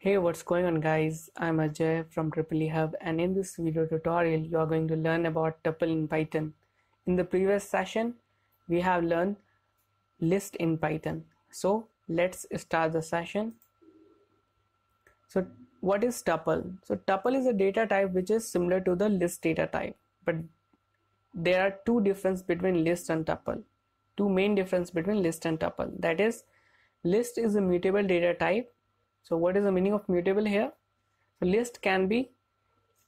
Hey what's going on guys I'm Ajay from Triple Hub and in this video tutorial you are going to learn about tuple in Python. In the previous session we have learned list in Python. So let's start the session. So what is tuple? So tuple is a data type which is similar to the list data type but there are two differences between list and tuple. Two main difference between list and tuple that is list is a mutable data type so what is the meaning of mutable here the list can be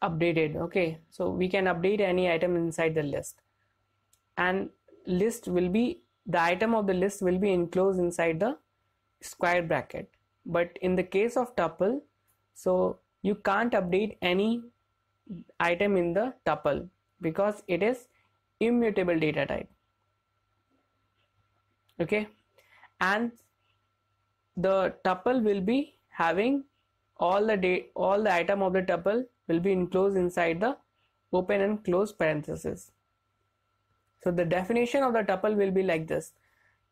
updated okay so we can update any item inside the list and list will be the item of the list will be enclosed inside the square bracket but in the case of tuple so you can't update any item in the tuple because it is immutable data type okay and the tuple will be having all the date all the item of the tuple will be enclosed inside the open and close parentheses. So the definition of the tuple will be like this.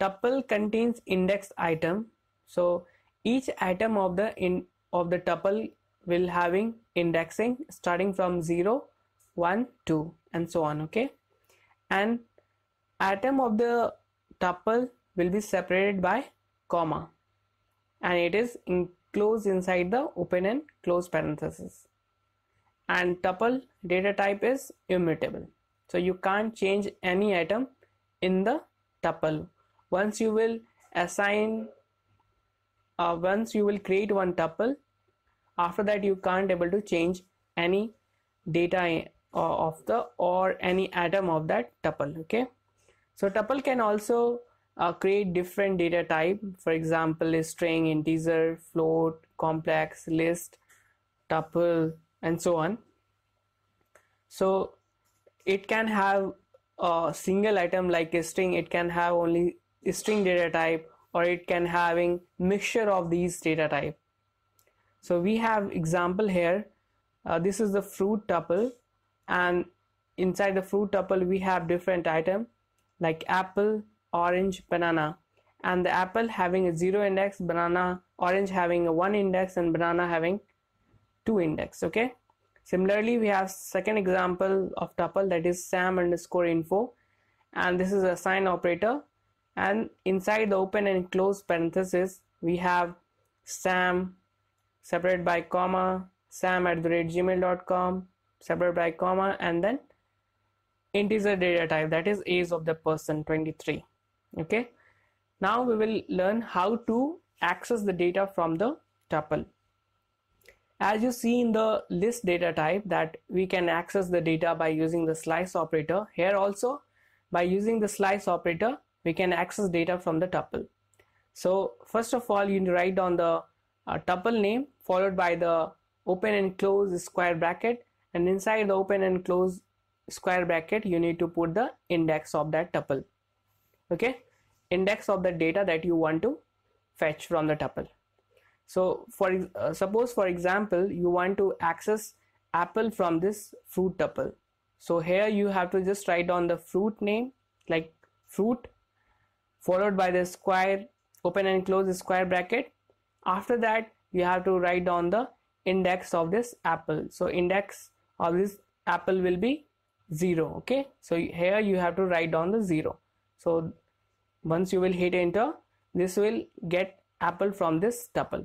Tuple contains index item. So each item of the in of the tuple will having indexing starting from 0, 1, 2 and so on. Okay. And atom of the tuple will be separated by comma and it is in, close inside the open and close parenthesis. And tuple data type is immutable. So you can't change any item in the tuple. Once you will assign, uh, once you will create one tuple, after that you can't able to change any data uh, of the or any atom of that tuple. Okay. So tuple can also uh, create different data type for example a string integer float complex list tuple and so on so it can have a single item like a string it can have only string data type or it can having mixture of these data type so we have example here uh, this is the fruit tuple and inside the fruit tuple we have different item like apple orange, banana, and the apple having a zero index, banana, orange having a one index, and banana having two index. Okay. Similarly, we have second example of tuple that is sam underscore info, and this is a sign operator. And inside the open and close parenthesis, we have sam separated by comma, sam at the rate gmail.com, separated by comma, and then integer data type that is age of the person 23 okay now we will learn how to access the data from the tuple as you see in the list data type that we can access the data by using the slice operator here also by using the slice operator we can access data from the tuple so first of all you write down the uh, tuple name followed by the open and close square bracket and inside the open and close square bracket you need to put the index of that tuple okay index of the data that you want to fetch from the tuple so for uh, suppose for example you want to access apple from this fruit tuple so here you have to just write down the fruit name like fruit followed by the square open and close the square bracket after that you have to write down the index of this apple so index of this apple will be 0 okay so here you have to write down the 0 so once you will hit enter this will get apple from this tuple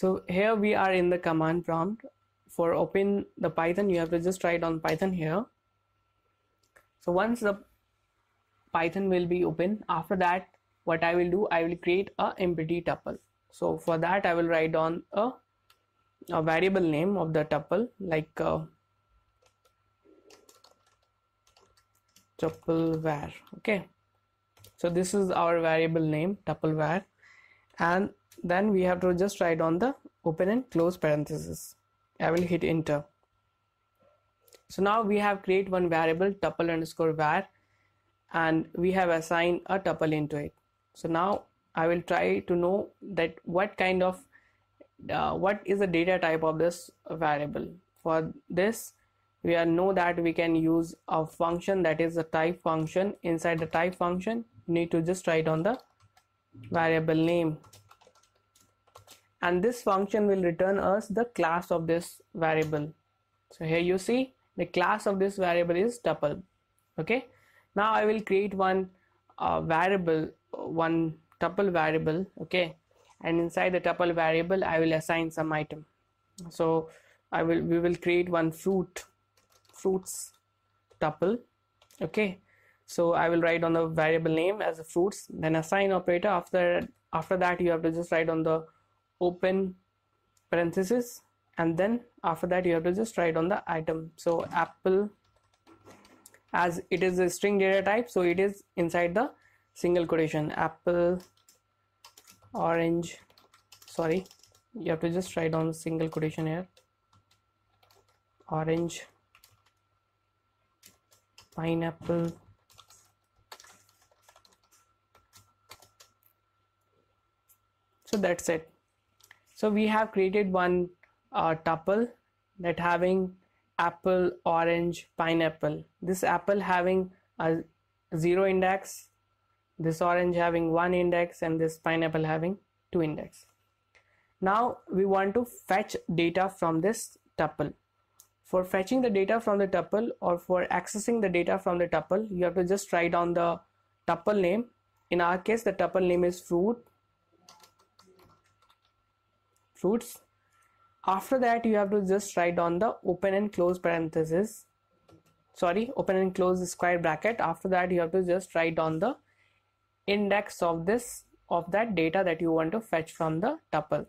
so here we are in the command prompt for open the python you have to just write on python here so once the python will be open after that what i will do i will create a empty tuple so for that i will write on a, a variable name of the tuple like uh, var. okay so this is our variable name var, and then we have to just write on the open and close parenthesis i will hit enter so now we have create one variable tuple underscore var and we have assigned a tuple into it so now i will try to know that what kind of uh, what is the data type of this variable for this we know that we can use a function that is a type function inside the type function you need to just write on the variable name and this function will return us the class of this variable so here you see the class of this variable is tuple okay now i will create one uh, variable uh, one tuple variable okay and inside the tuple variable i will assign some item so i will we will create one fruit fruits tuple okay so i will write on the variable name as a fruits then assign operator after after that you have to just write on the open parenthesis and then after that you have to just write on the item so apple as it is a string data type so it is inside the single quotation apple orange sorry you have to just write on single quotation here orange pineapple so that's it so we have created one uh, tuple that having apple orange pineapple this apple having a zero index this orange having one index and this pineapple having two index now we want to fetch data from this tuple for fetching the data from the tuple or for accessing the data from the tuple, you have to just write down the tuple name. In our case, the tuple name is fruit, fruits. After that, you have to just write down the open and close parenthesis. Sorry, open and close square bracket. After that, you have to just write down the index of this of that data that you want to fetch from the tuple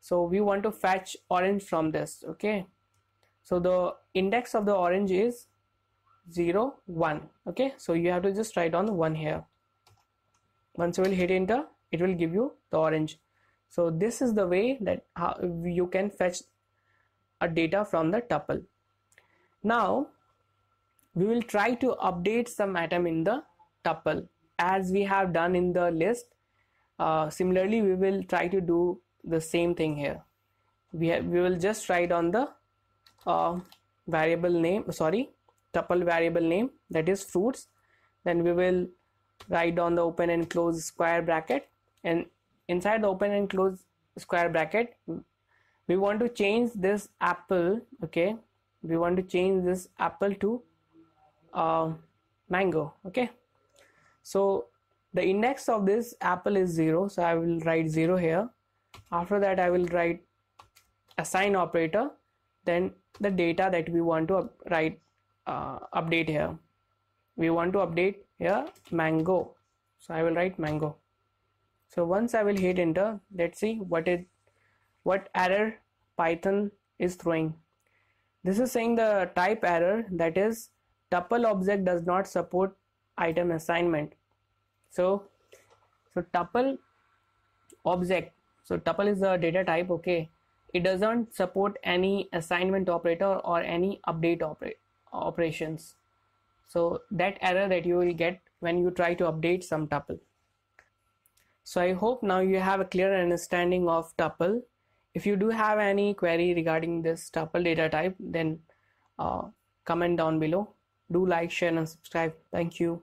so we want to fetch orange from this okay so the index of the orange is 0 1 okay so you have to just write on 1 here once you will hit enter it will give you the orange so this is the way that how you can fetch a data from the tuple now we will try to update some atom in the tuple as we have done in the list uh, similarly we will try to do the same thing here we, have, we will just write on the uh, variable name sorry tuple variable name that is fruits then we will write down the open and close square bracket and inside the open and close square bracket we want to change this apple okay we want to change this apple to uh, mango okay so the index of this apple is 0 so I will write 0 here after that I will write assign operator then the data that we want to up write uh, update here we want to update here mango so i will write mango so once i will hit enter let's see what it what error python is throwing this is saying the type error that is tuple object does not support item assignment so so tuple object so tuple is the data type okay it doesn't support any assignment operator or any update operations so that error that you will get when you try to update some tuple so i hope now you have a clear understanding of tuple if you do have any query regarding this tuple data type then uh, comment down below do like share and subscribe thank you